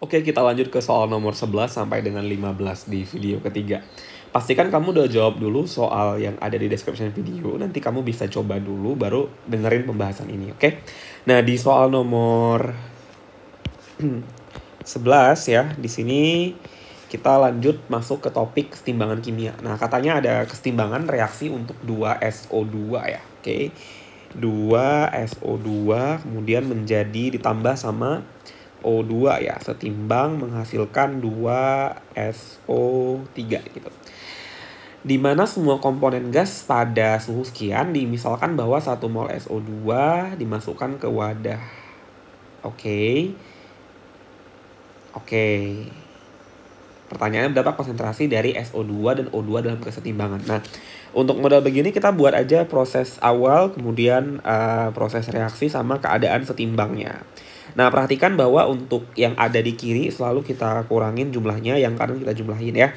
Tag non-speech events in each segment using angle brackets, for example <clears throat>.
Oke, kita lanjut ke soal nomor 11 sampai dengan 15 di video ketiga. Pastikan kamu udah jawab dulu soal yang ada di description video. Nanti kamu bisa coba dulu baru dengerin pembahasan ini, oke? Okay? Nah, di soal nomor 11 <clears throat> ya, di sini kita lanjut masuk ke topik ketimbangan kimia. Nah, katanya ada ketimbangan reaksi untuk 2SO2 ya, oke? Okay? 2SO2 kemudian menjadi ditambah sama O2 ya, setimbang menghasilkan 2 SO3 gitu. Di mana semua komponen gas pada suhu sekian dimisalkan bahwa 1 mol SO2 dimasukkan ke wadah. Oke. Okay. Oke. Okay. Pertanyaannya berapa konsentrasi dari SO2 dan O2 dalam kesetimbangan. Nah, untuk modal begini kita buat aja proses awal, kemudian uh, proses reaksi sama keadaan setimbangnya. Nah, perhatikan bahwa untuk yang ada di kiri selalu kita kurangin jumlahnya, yang kanan kita jumlahin ya.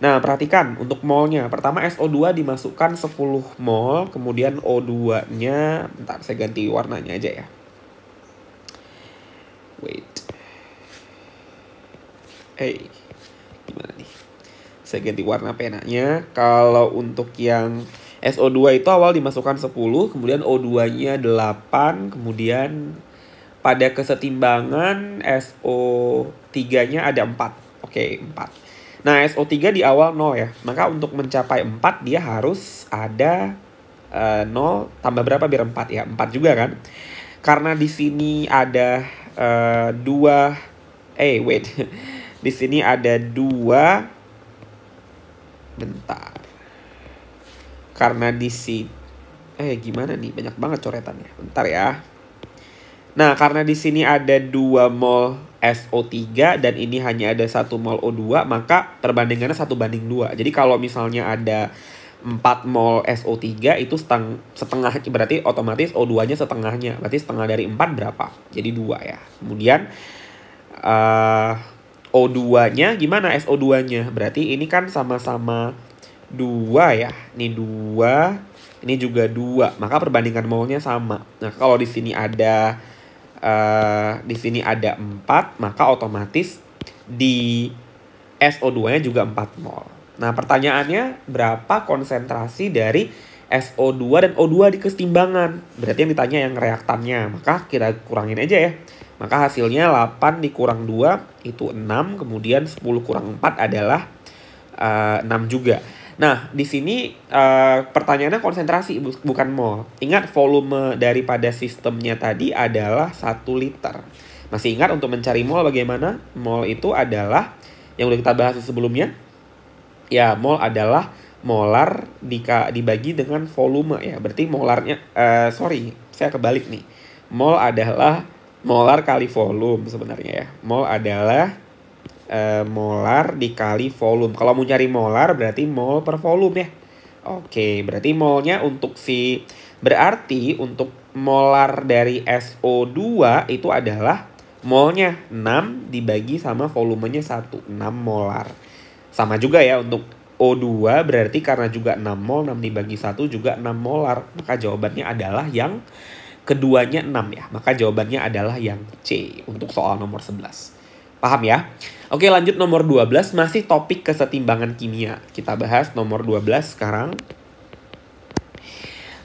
Nah, perhatikan untuk molnya. Pertama SO2 dimasukkan 10 mol, kemudian O2-nya, bentar saya ganti warnanya aja ya. Wait. Hey, gimana nih? Saya ganti warna penanya. Kalau untuk yang SO2 itu awal dimasukkan 10, kemudian O2-nya 8, kemudian pada kesetimbangan SO3-nya ada 4. Oke, okay, 4. Nah, SO3 di awal 0 ya. Maka untuk mencapai 4 dia harus ada uh, eh, 0 tambah berapa biar 4 ya? 4 juga kan? Karena di sini ada uh, eh, 2 eh wait. <laughs> di sini ada 2 bentar. Karena di sini eh gimana nih? Banyak banget coretannya. Bentar ya. Nah, karena di sini ada dua mol SO3 dan ini hanya ada satu mol O2, maka perbandingannya satu banding dua. Jadi kalau misalnya ada 4 mol SO3 itu seteng setengah berarti otomatis O2-nya setengahnya. Berarti setengah dari 4 berapa? Jadi dua ya. Kemudian uh, eh, O2-nya gimana SO2-nya? Berarti ini kan sama-sama dua ya. Ini dua ini juga dua Maka perbandingan molnya sama. Nah, kalau di sini ada uh, di sini ada 4, maka otomatis di SO2-nya juga 4 mol. Nah, pertanyaannya berapa konsentrasi dari SO2 dan O2 di kesetimbangan? Berarti yang ditanya yang reaktannya, maka kita kurangin aja ya. Maka hasilnya 8 dikurang 2 itu 6, kemudian 10 kurang 4 adalah uh, eh, 6 juga. Nah, di sini uh, pertanyaannya konsentrasi bu bukan mol. Ingat volume daripada sistemnya tadi adalah 1 liter. Masih ingat untuk mencari mol bagaimana? Mol itu adalah yang udah kita bahas sebelumnya. Ya, mol adalah molar dika dibagi dengan volume ya. Berarti molarnya uh, sorry, saya kebalik nih. Mol adalah molar kali volume sebenarnya ya. Mol adalah e, molar dikali volume. Kalau mau cari molar berarti mol per volume ya. Oke, berarti molnya untuk si berarti untuk molar dari SO2 itu adalah molnya 6 dibagi sama volumenya 1, 6 molar. Sama juga ya untuk O2 berarti karena juga 6 mol, 6 dibagi 1 juga 6 molar. Maka jawabannya adalah yang keduanya 6 ya. Maka jawabannya adalah yang C untuk soal nomor 11. Paham ya? Oke lanjut nomor 12 masih topik kesetimbangan kimia. Kita bahas nomor 12 sekarang.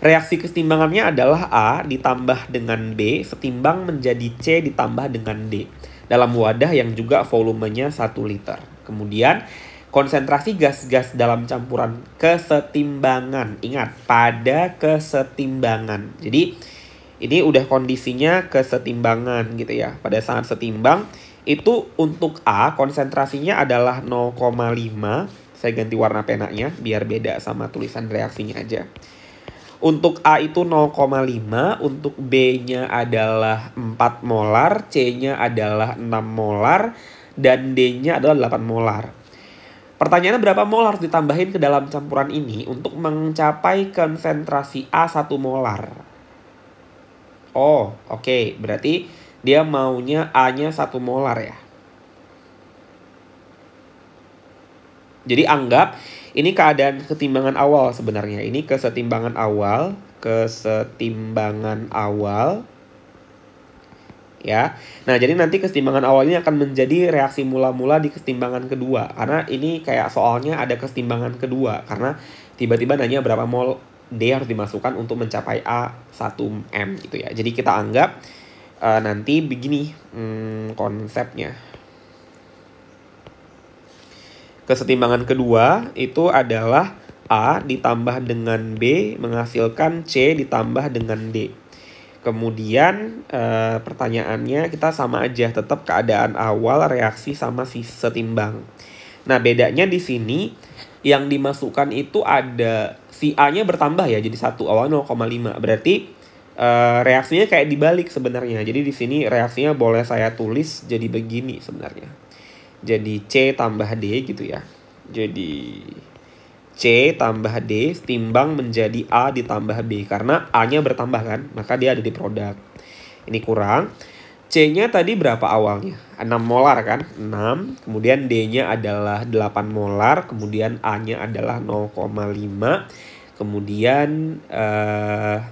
Reaksi kesetimbangannya adalah A ditambah dengan B setimbang menjadi C ditambah dengan D dalam wadah yang juga volumenya 1 liter. Kemudian konsentrasi gas-gas dalam campuran kesetimbangan. Ingat, pada kesetimbangan. Jadi ini udah kondisinya kesetimbangan gitu ya. Pada saat setimbang itu untuk A konsentrasinya adalah 0,5. Saya ganti warna penanya biar beda sama tulisan reaksinya aja. Untuk A itu 0,5, untuk B-nya adalah 4 molar, C-nya adalah 6 molar, dan D-nya adalah 8 molar. Pertanyaannya berapa mol harus ditambahin ke dalam campuran ini untuk mencapai konsentrasi A1 molar? Oh, oke. Okay. Berarti dia maunya A-nya 1 molar ya. Jadi anggap ini keadaan ketimbangan awal sebenarnya. Ini kesetimbangan awal, kesetimbangan awal. Ya. Nah, jadi nanti kesetimbangan awal ini akan menjadi reaksi mula-mula di kesetimbangan kedua. Karena ini kayak soalnya ada kesetimbangan kedua karena tiba-tiba nanya berapa mol D harus dimasukkan untuk mencapai A1M gitu ya. Jadi kita anggap uh, nanti begini hmm, konsepnya. Kesetimbangan kedua itu adalah A ditambah dengan B menghasilkan C ditambah dengan D. Kemudian e, pertanyaannya kita sama aja tetap keadaan awal reaksi sama si setimbang. Nah bedanya di sini yang dimasukkan itu ada si A-nya bertambah ya jadi satu awal 0,5 berarti Eh, reaksinya kayak dibalik sebenarnya. Jadi di sini reaksinya boleh saya tulis jadi begini sebenarnya. Jadi C tambah D gitu ya. Jadi C tambah D timbang menjadi A ditambah B. Karena A-nya bertambah kan, maka dia ada di produk. Ini kurang. C-nya tadi berapa awalnya? 6 molar kan? 6. Kemudian D-nya adalah 8 molar. Kemudian A-nya adalah 0,5. Kemudian... Uh,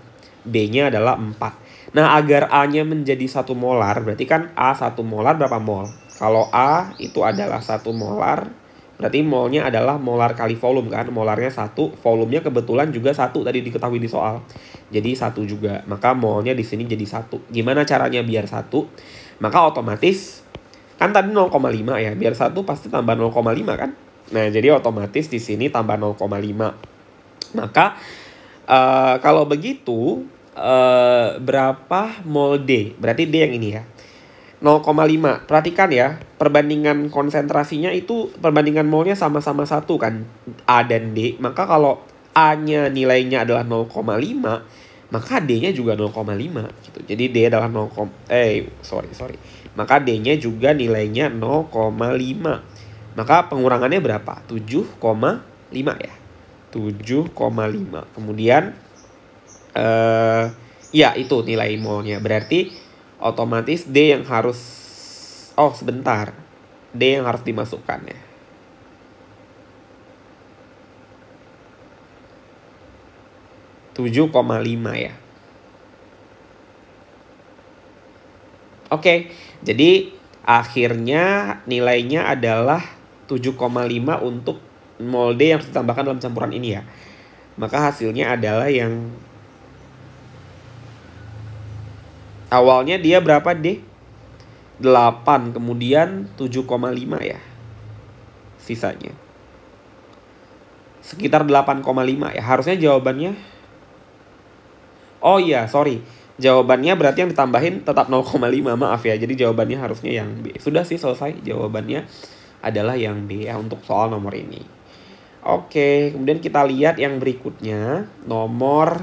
B-nya adalah 4. Nah, agar A-nya menjadi satu molar, berarti kan A satu molar berapa mol? Kalau A itu adalah satu molar, berarti molnya adalah molar kali volume kan? Molarnya 1, volumenya kebetulan juga satu tadi diketahui di soal. Jadi satu juga. Maka molnya di sini jadi satu. Gimana caranya biar satu? Maka otomatis kan tadi 0,5 ya. Biar satu pasti tambah 0,5 kan? Nah, jadi otomatis di sini tambah 0,5. Maka Uh, kalau begitu uh, berapa mol D? Berarti D yang ini ya. 0,5. Perhatikan ya, perbandingan konsentrasinya itu perbandingan molnya sama-sama satu kan A dan D. Maka kalau A-nya nilainya adalah 0,5, maka D-nya juga 0,5 gitu. Jadi D adalah 0, eh sorry sorry. Maka D-nya juga nilainya 0,5. Maka pengurangannya berapa? 7,5 ya. 7,5. Kemudian uh, ya itu nilai molnya berarti otomatis D yang harus oh sebentar D yang harus dimasukkan ya tujuh lima ya Oke, jadi akhirnya nilainya adalah 7,5 untuk mol d yang ditambahkan dalam campuran ini ya. Maka hasilnya adalah yang Awalnya dia berapa D? 8, kemudian 7,5 ya sisanya. Sekitar 8,5 ya. Harusnya jawabannya Oh iya, sorry. Jawabannya berarti yang ditambahin tetap 0,5, maaf ya. Jadi jawabannya harusnya yang B. Sudah sih selesai jawabannya adalah yang B ya untuk soal nomor ini. Oke, kemudian kita lihat yang berikutnya, nomor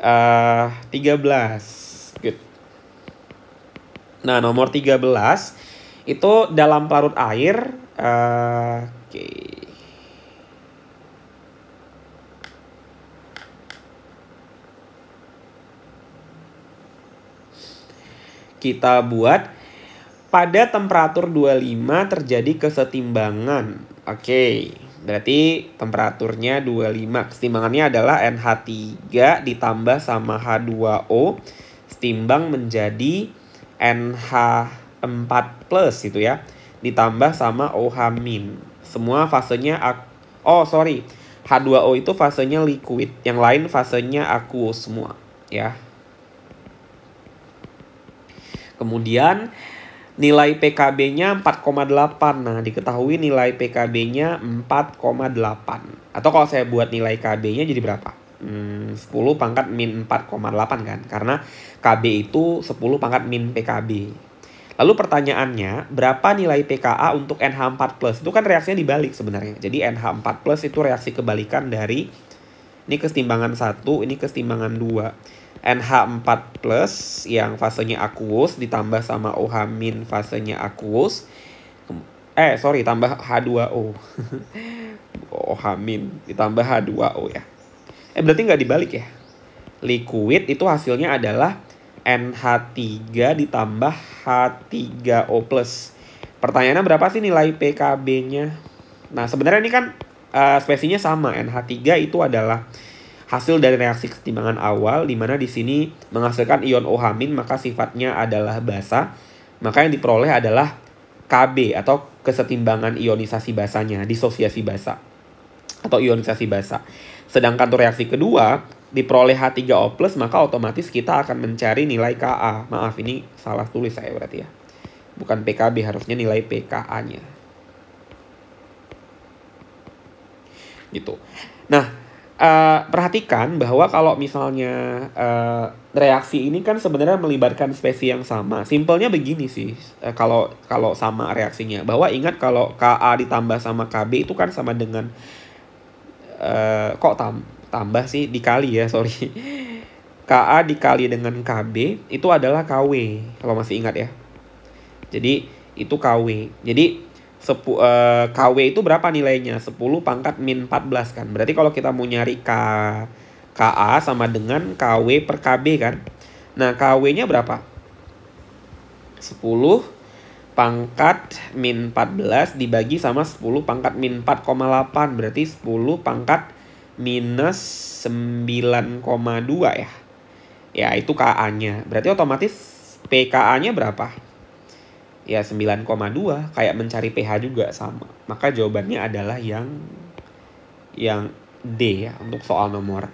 uh, eh, 13. Good. Nah, nomor 13 itu dalam larut air. Uh, Oke. Okay. Kita buat pada temperatur 25 terjadi kesetimbangan. Oke. Okay. Berarti temperaturnya 25. Kesetimbangannya adalah NH3 ditambah sama H2O setimbang menjadi NH4 plus gitu ya ditambah sama OH min semua fasenya oh sorry H2O itu fasenya liquid yang lain fasenya aku semua ya kemudian nilai PKB-nya 4,8 nah diketahui nilai PKB-nya 4,8 atau kalau saya buat nilai KB-nya jadi berapa hmm, 10 pangkat min 4,8 kan karena KB itu 10 pangkat min PKB. Lalu pertanyaannya, berapa nilai PKA untuk NH4+. Itu kan reaksinya dibalik sebenarnya. Jadi NH4+, plus itu reaksi kebalikan dari ini kesetimbangan 1, ini kesetimbangan 2. NH4+, plus yang fasenya akuus, ditambah sama OH min fasenya akuus. Eh, sorry, tambah H2O. <laughs> OH min, ditambah H2O ya. Eh, berarti nggak dibalik ya. Liquid itu hasilnya adalah NH3 ditambah H3O+. Pertanyaannya berapa sih nilai PKB-nya? Nah, sebenarnya ini kan uh, spesinya sama. NH3 itu adalah hasil dari reaksi ketimbangan awal di mana di sini menghasilkan ion OH- maka sifatnya adalah basa. Maka yang diperoleh adalah KB atau kesetimbangan ionisasi basanya, disosiasi basa atau ionisasi basa. Sedangkan untuk reaksi kedua, diperoleh H3O+, maka otomatis kita akan mencari nilai KA. Maaf, ini salah tulis saya berarti ya. Bukan PKB, harusnya nilai PKA-nya. Gitu. Nah, uh, perhatikan bahwa kalau misalnya uh, reaksi ini kan sebenarnya melibatkan spesies yang sama. Simpelnya begini sih uh, kalau kalau sama reaksinya. Bahwa ingat kalau Ka ditambah sama Kb itu kan sama dengan uh, kok tam tambah sih dikali ya sorry KA dikali dengan KB itu adalah KW kalau masih ingat ya jadi itu KW jadi sepu, uh, eh, KW itu berapa nilainya 10 pangkat min 14 kan berarti kalau kita mau nyari K KA sama dengan KW per KB kan nah KW nya berapa 10 pangkat min 14 dibagi sama 10 pangkat min 4,8 berarti 10 pangkat minus 9,2 ya. Ya, itu KA-nya. Berarti otomatis PKA-nya berapa? Ya, 9,2. Kayak mencari pH juga sama. Maka jawabannya adalah yang yang D ya, untuk soal nomor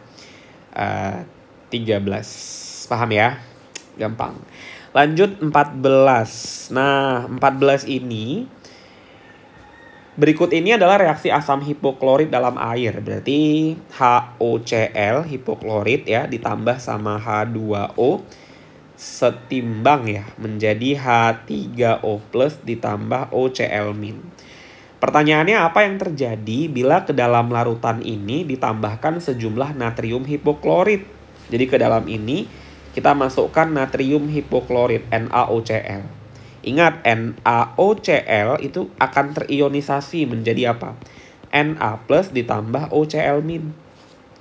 uh, eh, 13. Paham ya? Gampang. Lanjut 14. Nah, 14 ini Berikut ini adalah reaksi asam hipoklorit dalam air. Berarti HOCl hipoklorit ya ditambah sama H2O setimbang ya menjadi H3O+ plus ditambah OCl-. min. Pertanyaannya apa yang terjadi bila ke dalam larutan ini ditambahkan sejumlah natrium hipoklorit? Jadi ke dalam ini kita masukkan natrium hipoklorit NaOCl. Ingat NaOCl itu akan terionisasi menjadi apa? Na plus ditambah OCl min.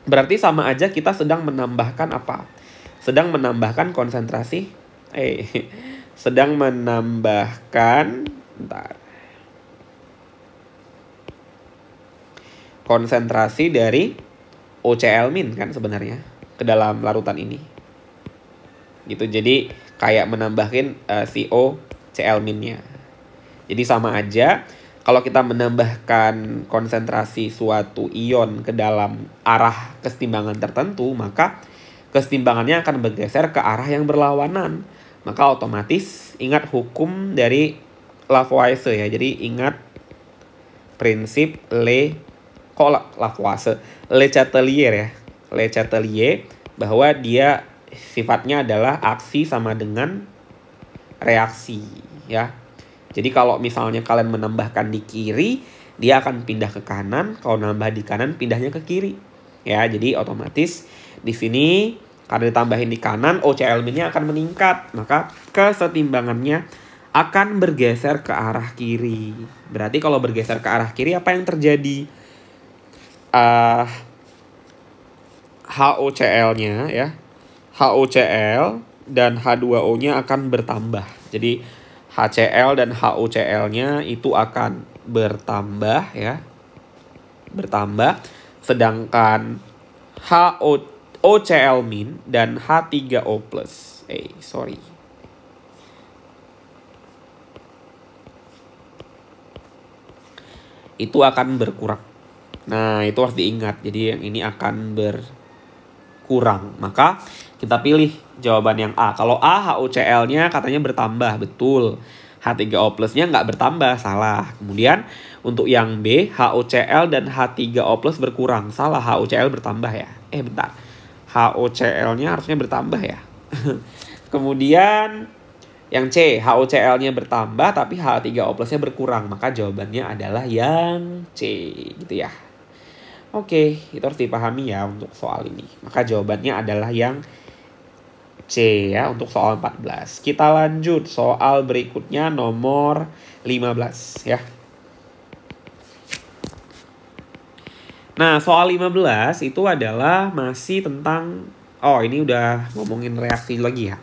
Berarti sama aja kita sedang menambahkan apa? Sedang menambahkan konsentrasi eh <laughs> sedang menambahkan bentar. konsentrasi dari OCl min kan sebenarnya ke dalam larutan ini. Gitu. Jadi kayak menambahin uh, eh, CO CL minnya. Jadi sama aja kalau kita menambahkan konsentrasi suatu ion ke dalam arah kesetimbangan tertentu, maka kesetimbangannya akan bergeser ke arah yang berlawanan. Maka otomatis ingat hukum dari Lavoisier ya. Jadi ingat prinsip Le kok Lavoisier, Le Chatelier ya. Le Chatelier bahwa dia sifatnya adalah aksi sama dengan reaksi ya. Jadi kalau misalnya kalian menambahkan di kiri, dia akan pindah ke kanan. Kalau nambah di kanan, pindahnya ke kiri. Ya, jadi otomatis di sini karena ditambahin di kanan, OCL nya akan meningkat. Maka kesetimbangannya akan bergeser ke arah kiri. Berarti kalau bergeser ke arah kiri, apa yang terjadi? Uh, ah, HOCl-nya ya. HOCl dan H2O-nya akan bertambah. Jadi HCl dan HOCl-nya itu akan bertambah ya. Bertambah sedangkan HOCl- min dan H3O+. Eh, sorry. Itu akan berkurang. Nah, itu harus diingat. Jadi yang ini akan berkurang. Maka kita pilih jawaban yang A. Kalau A, hucl nya katanya bertambah, betul. H3O plus-nya nggak bertambah, salah. Kemudian untuk yang B, HUCL dan H3O plus berkurang, salah. HUCL bertambah ya. Eh bentar, hucl nya harusnya bertambah ya. <laughs> Kemudian yang C, HOCl-nya bertambah tapi H3O plus-nya berkurang. Maka jawabannya adalah yang C gitu ya. Oke, itu harus dipahami ya untuk soal ini. Maka jawabannya adalah yang C. C ya untuk soal 14. Kita lanjut soal berikutnya nomor 15 ya. Nah, soal 15 itu adalah masih tentang oh ini udah ngomongin reaksi lagi ya.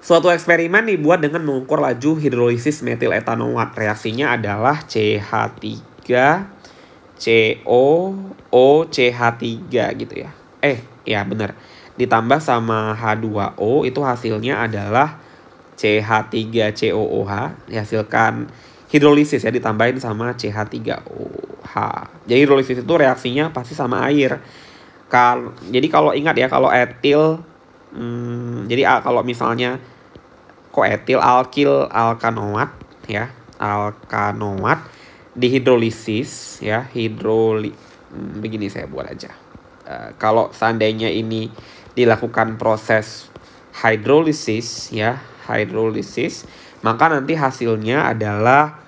Suatu eksperimen dibuat dengan mengukur laju hidrolisis metil etanoat. Reaksinya adalah CH3 cooch 3 gitu ya. Eh, ya benar ditambah sama H2O itu hasilnya adalah CH3COOH dihasilkan hidrolisis ya ditambahin sama CH3OH. Jadi hidrolisis itu reaksinya pasti sama air. Kal jadi kalau ingat ya kalau etil hmm, jadi ah, kalau misalnya kok etil alkil alkanoat ya alkanoat dihidrolisis ya hidroli hmm, begini saya buat aja. Uh, kalau seandainya ini dilakukan proses hidrolisis ya, hidrolisis, maka nanti hasilnya adalah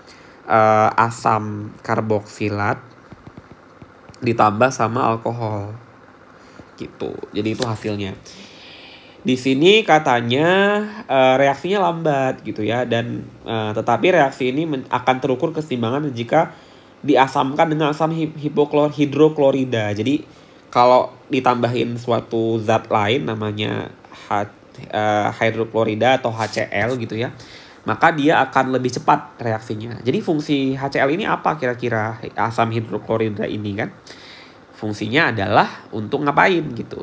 uh, asam karboksilat ditambah sama alkohol. Gitu. Jadi itu hasilnya. Di sini katanya uh, reaksinya lambat gitu ya dan uh, tetapi reaksi ini akan terukur keseimbangan jika diasamkan dengan asam hipoklor hidroklorida. Jadi kalau ditambahin suatu zat lain namanya H, uh, eh, hidroklorida atau HCl gitu ya maka dia akan lebih cepat reaksinya. Jadi fungsi HCl ini apa kira-kira asam hidroklorida ini kan? Fungsinya adalah untuk ngapain gitu.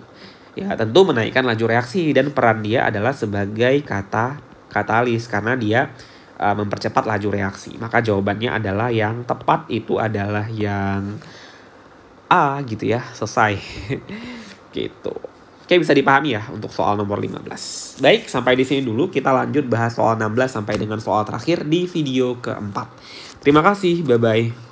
Ya tentu menaikkan laju reaksi dan peran dia adalah sebagai kata katalis karena dia uh, mempercepat laju reaksi. Maka jawabannya adalah yang tepat itu adalah yang A gitu ya, selesai. <laughs> gitu. Oke, bisa dipahami ya untuk soal nomor 15. Baik, sampai di sini dulu kita lanjut bahas soal 16 sampai dengan soal terakhir di video keempat. Terima kasih, bye-bye.